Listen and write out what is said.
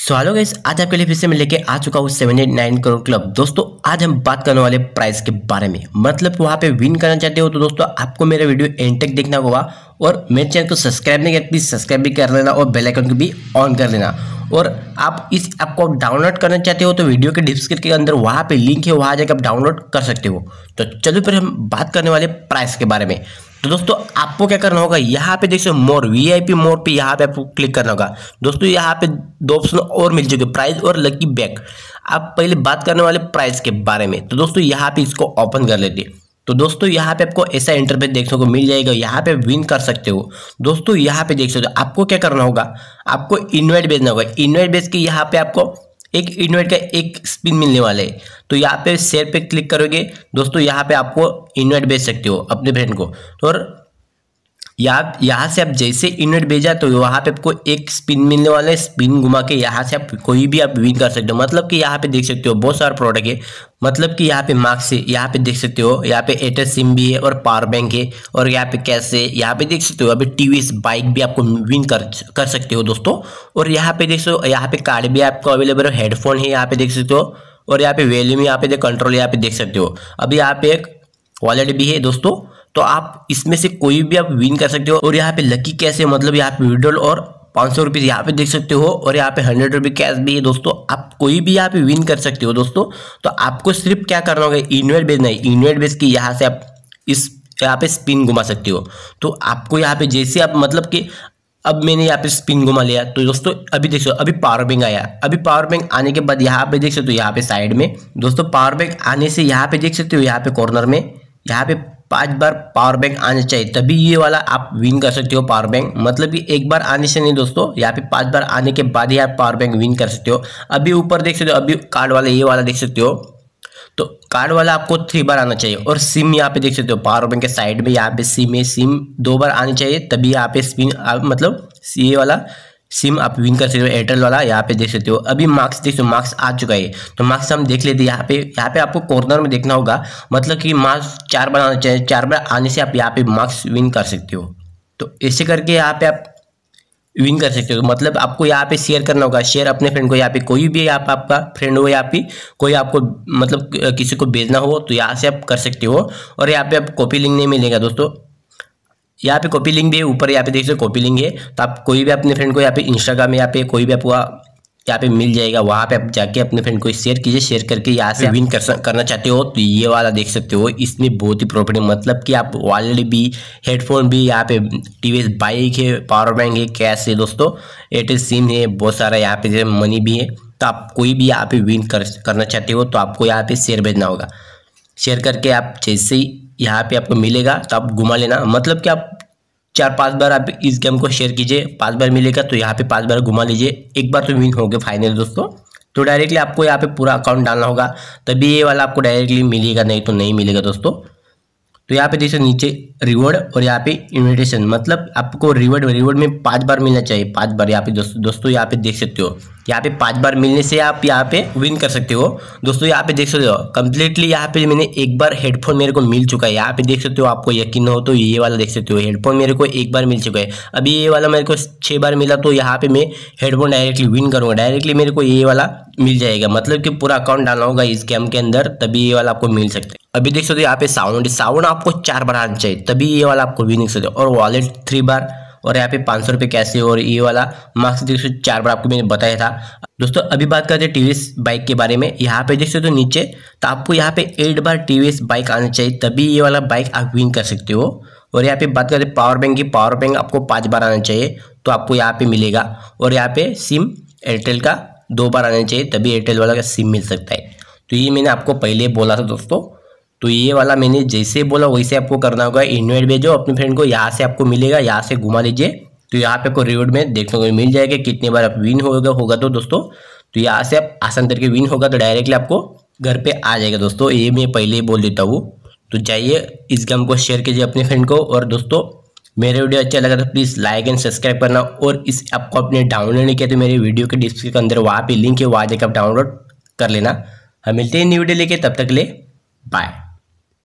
so hello आज आपके लिए फिर से मैं लेके आ चुका हूँ seven eight nine crore club दोस्तों आज हम बात करने वाले प्राइस के बारे में मतलब वहाँ पे विन करना चाहते हो तो दोस्तों आपको मेरा वीडियो एंड तक देखना होगा और मेरे चैनल को सब्सक्राइब नहीं कर प्लीज़ सब्सक्राइब भी कर लेना और बेल आइकन को भी ऑन कर लेना और आप इस ऐप को डाउनलोड करना चाहते हो तो वीडियो के डिस्क्रिप्शन के अंदर वहाँ पर लिंक है वहाँ जाकर आप डाउनलोड कर सकते हो तो चलो फिर हम बात करने वाले प्राइस के बारे में तो दोस्तों आपको क्या करना होगा यहाँ पे देखिए मोर वीआईपी मोर पे यहाँ पे आपको क्लिक करना होगा दोस्तों यहाँ पे दो ऑप्शन और मिल चुके प्राइस और लकी बैग आप पहले बात करने वाले प्राइस के बारे में तो दोस्तों यहाँ पे इसको ओपन कर लेते तो दोस्तों यहाँ पे आपको ऐसा इंटरफेस देखने को मिल जाएगा यहाँ पे विन कर सकते हो दोस्तों यहाँ पे देख सकते हो आपको क्या करना होगा आपको इन्वाइट भेजना होगा इन्वाइट भेज के यहाँ पे आपको एक इन्वर्ट का एक स्पिन मिलने वाला है तो यहाँ पे शेयर पे क्लिक करोगे दोस्तों यहाँ पे आपको इन्वाइट भेज सकते हो अपने फ्रेंड को और यहाँ यहाँ से आप जैसे यूनिट भेजा तो वहाँ पे आपको एक स्पिन मिलने वाला है स्पिन घुमा के यहाँ से आप कोई भी आप विन कर सकते हो मतलब कि यहाँ पे देख सकते हो बहुत सारा प्रोडक्ट है मतलब कि यहाँ पे मार्क्स है यहाँ पे देख सकते हो यहाँ पे एयरटेल सिम भी है और पावर बैंक है और यहाँ पे कैश है यहाँ पे देख सकते हो अभी टी बाइक भी आपको विन कर कर सकते हो दोस्तों और यहाँ पे देख सकते हो यहाँ पे कार्ड भी आपको अवेलेबल है हेडफोन है यहाँ पे देख सकते हो और यहाँ पे वैल्यूम यहाँ पे कंट्रोल यहाँ पे देख सकते हो अभी यहाँ पे एक वॉलेट भी है दोस्तों तो आप इसमें से कोई भी आप विन कर सकते हो और यहाँ पे लकी कैसे मतलब यहाँ पे विड्रॉल और पाँच सौ रुपीज़ यहाँ पे देख सकते हो और यहाँ पे हंड्रेड रुपीज़ कैश भी है दोस्तों आप कोई भी यहाँ पे विन कर सकते हो दोस्तों तो आपको सिर्फ क्या करना होगा इन्वेट बेस है इन्वेट बेच के यहाँ से आप इस यहाँ पे स्पिन घुमा सकते हो तो आपको यहाँ पे जैसे आप मतलब कि अब मैंने यहाँ पे स्पिन घुमा लिया तो दोस्तों अभी देख सो अभी पावर बैंक आया अभी पावर बैंक आने के बाद यहाँ पे देख सकते हो यहाँ पे साइड में दोस्तों पावर बैंक आने से यहाँ पे देख सकते हो यहाँ पे कॉर्नर में यहाँ पे पांच बार पावर बैंक आने चाहिए तभी ये वाला आप विन कर सकते हो पावर बैंक मतलब कि एक बार आने से नहीं दोस्तों यहाँ पे पांच बार आने के बाद ही आप पावर बैंक विन कर सकते हो अभी ऊपर देख सकते हो अभी कार्ड वाला ये वाला देख सकते हो तो कार्ड वाला आपको थ्री बार आना चाहिए और सिम यहाँ पे देख सकते हो पावर बैंक के साइड में यहाँ पे सिम है सिम दो बार आनी चाहिए तभी यहाँ पे स्पिन मतलब ये वाला सिम आप विन कर सकते हो एयरटेल वाला यहाँ पे देख सकते हो अभी मार्क्स देख सकते हो मार्क्स आ चुका है तो मार्क्स हम देख लेते हैं यहाँ पे यहाँ पे आपको कॉर्नर में देखना होगा मतलब कि मार्क्स चार बार आना चाहिए चार बार आने से आप यहाँ पे मार्क्स विन कर सकते हो तो ऐसे करके यहाँ पे आप विन कर सकते हो मतलब आपको यहाँ पे शेयर करना होगा शेयर अपने फ्रेंड को यहाँ पे कोई भी आप आपका फ्रेंड हो या पे कोई आपको मतलब किसी को भेजना हो तो यहाँ से आप कर सकते हो और यहाँ पे आप कॉपी लिंक नहीं मिलेगा दोस्तों यहाँ पे कॉपी लिंक भी है ऊपर यहाँ पे देख हो कॉपी लिंक है तो आप कोई भी अपने फ्रेंड को यहाँ पे इंस्टाग्राम यहाँ पे कोई भी आपका यहाँ पे मिल जाएगा वहाँ पे आप जाके अपने फ्रेंड को शेयर कीजिए शेयर करके यहाँ से विन कर करना चाहते हो तो ये वाला देख सकते हो इसमें बहुत ही प्रॉफिट है मतलब कि आप वॉलेट भी हेडफोन भी यहाँ पे टीवीएस बाइक है पावर बैंक है कैश है दोस्तों एयरटेल सिम है बहुत सारा यहाँ पे जैसे मनी भी है तो आप कोई भी यहाँ पे विन करना चाहते हो तो आपको यहाँ पे शेयर भेजना होगा शेयर करके आप जैसे ही यहाँ पे आपको मिलेगा तो आप घुमा लेना मतलब कि आप चार पांच बार आप इस गेम को शेयर कीजिए पांच बार मिलेगा तो यहाँ पे पांच बार घुमा लीजिए एक बार तो विन हो गए फाइनल दोस्तों तो डायरेक्टली आपको यहाँ पे पूरा अकाउंट डालना होगा तभी ये वाला आपको डायरेक्टली मिलेगा नहीं तो नहीं मिलेगा दोस्तों तो यहाँ पे देखो नीचे रिवॉर्ड और यहाँ पे इन्विटेशन मतलब आपको रिवॉर्ड रिवॉर्ड में पांच बार मिलना चाहिए पांच बार यहाँ पे दोस्तों दोस्तों यहाँ पे देख सकते हो यहाँ पे पांच बार मिलने से आप यहाँ पे विन कर सकते हो दोस्तों यहाँ पे देख सकते हो कम्प्लीटली यहाँ पे मैंने एक बार हेडफोन मेरे को मिल चुका है यहाँ पे देख सकते हो आपको यकीन हो तो ये वाला देख सकते हो हेडफोन मेरे को एक बार मिल चुका है अभी ये वाला मेरे को छः बार मिला तो यहाँ पे मैं हेडफोन डायरेक्टली विन करूँगा डायरेक्टली मेरे को ये वाला मिल जाएगा मतलब कि पूरा अकाउंट डालना होगा इस गेम के अंदर तभी ये वाला आपको मिल सकता है अभी देख सकते हो यहाँ पे साउंड साउंड आपको चार बार आना चाहिए तभी ये वाला आपको भी देख सकते हो और वॉलेट थ्री बार और यहाँ पे पाँच सौ रुपये कैसे और ये वाला मार्क्स देख सकते चार बार आपको मैंने बताया था दोस्तों अभी बात करते हैं टीवीएस बाइक के बारे में यहाँ पे देख सकते हो नीचे तो आपको यहाँ पे एट बार टीवीएस बाइक आना चाहिए तभी ये वाला बाइक आप विन कर सकते हो और यहाँ पे बात करते हैं पावर बैंक की पावर बैंक आपको पाँच बार आना चाहिए तो आपको यहाँ पे मिलेगा और यहाँ पे सिम एयरटेल का दो बार आना चाहिए तभी एयरटेल वाला का सिम मिल सकता है तो ये मैंने आपको पहले बोला था दोस्तों तो ये वाला मैंने जैसे बोला वैसे आपको करना होगा इन्वाइट भेजो अपने फ्रेंड को यहाँ से आपको मिलेगा यहाँ से घुमा लीजिए तो यहाँ पे आपको रिवॉर्ड में देखने को मिल जाएगा कितने बार आप विन होगा होगा तो दोस्तों तो यहाँ से आप आसान करके विन होगा तो डायरेक्टली आपको घर पे आ जाएगा दोस्तों ये मैं पहले ही बोल देता हूँ तो जाइए इस गेम को शेयर कीजिए अपने फ्रेंड को और दोस्तों मेरे वीडियो अच्छा लगा तो प्लीज़ लाइक एंड सब्सक्राइब करना और इस ऐप को आपने डाउनलोड नहीं किया तो मेरे वीडियो के डिस्क्रिप्शन के अंदर वहाँ पे लिंक है वहाँ जाकर आप डाउनलोड कर लेना हम मिलते हैं न्यू वीडियो लेके तब तक ले बाय